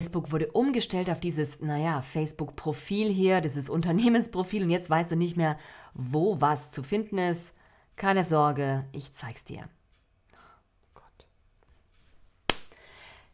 Facebook wurde umgestellt auf dieses, naja, Facebook-Profil hier, dieses Unternehmensprofil und jetzt weißt du nicht mehr, wo was zu finden ist. Keine Sorge, ich zeig's dir. Oh Gott.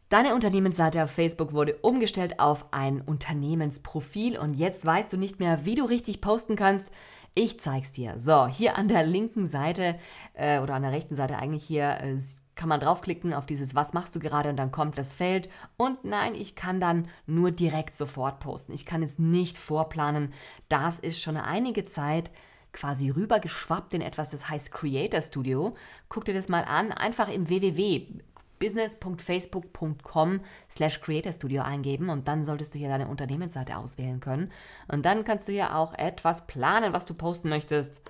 Deine Unternehmensseite auf Facebook wurde umgestellt auf ein Unternehmensprofil und jetzt weißt du nicht mehr, wie du richtig posten kannst. Ich zeig's dir. So, hier an der linken Seite äh, oder an der rechten Seite eigentlich hier äh, kann man draufklicken auf dieses Was machst du gerade und dann kommt das Feld. Und nein, ich kann dann nur direkt sofort posten. Ich kann es nicht vorplanen. Das ist schon einige Zeit quasi rübergeschwappt in etwas, das heißt Creator Studio. Guck dir das mal an, einfach im www business.facebook.com slash creatorstudio eingeben und dann solltest du hier deine Unternehmensseite auswählen können. Und dann kannst du hier auch etwas planen, was du posten möchtest.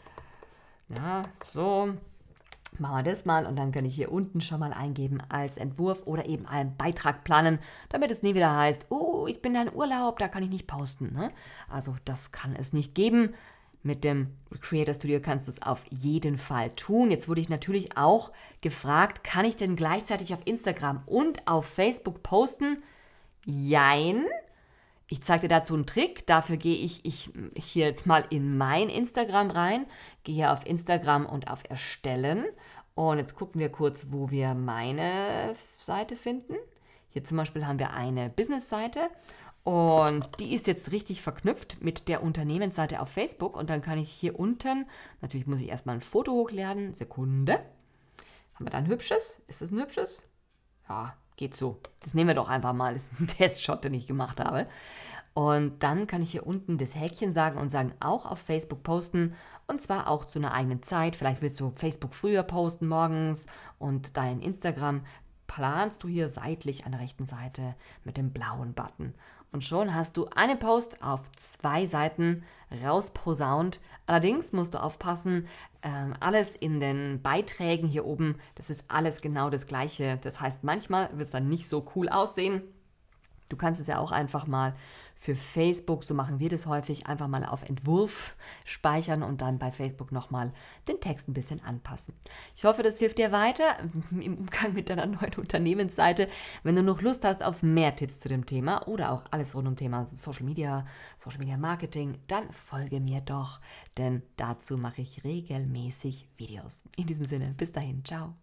Ja, so, machen wir das mal und dann kann ich hier unten schon mal eingeben als Entwurf oder eben einen Beitrag planen, damit es nie wieder heißt, oh, ich bin in Urlaub, da kann ich nicht posten. Ne? Also das kann es nicht geben. Mit dem Creator Studio kannst du es auf jeden Fall tun. Jetzt wurde ich natürlich auch gefragt, kann ich denn gleichzeitig auf Instagram und auf Facebook posten? Jein, ich zeige dir dazu einen Trick. Dafür gehe ich, ich hier jetzt mal in mein Instagram rein, gehe auf Instagram und auf Erstellen. Und jetzt gucken wir kurz, wo wir meine Seite finden. Hier zum Beispiel haben wir eine Business-Seite und die ist jetzt richtig verknüpft mit der Unternehmensseite auf Facebook. Und dann kann ich hier unten, natürlich muss ich erstmal ein Foto hochladen. Sekunde. Haben wir da ein hübsches? Ist das ein hübsches? Ja, geht so. Das nehmen wir doch einfach mal. Das ist ein Testshot, den ich gemacht habe. Und dann kann ich hier unten das Häkchen sagen und sagen, auch auf Facebook posten. Und zwar auch zu einer eigenen Zeit. Vielleicht willst du Facebook früher posten, morgens und dein Instagram planst du hier seitlich an der rechten Seite mit dem blauen Button. Und schon hast du einen Post auf zwei Seiten rausposaunt. Allerdings musst du aufpassen, ähm, alles in den Beiträgen hier oben, das ist alles genau das gleiche. Das heißt, manchmal wird es dann nicht so cool aussehen, Du kannst es ja auch einfach mal für Facebook, so machen wir das häufig, einfach mal auf Entwurf speichern und dann bei Facebook nochmal den Text ein bisschen anpassen. Ich hoffe, das hilft dir weiter im Umgang mit deiner neuen Unternehmensseite. Wenn du noch Lust hast auf mehr Tipps zu dem Thema oder auch alles rund um Thema Social Media, Social Media Marketing, dann folge mir doch, denn dazu mache ich regelmäßig Videos. In diesem Sinne, bis dahin, ciao.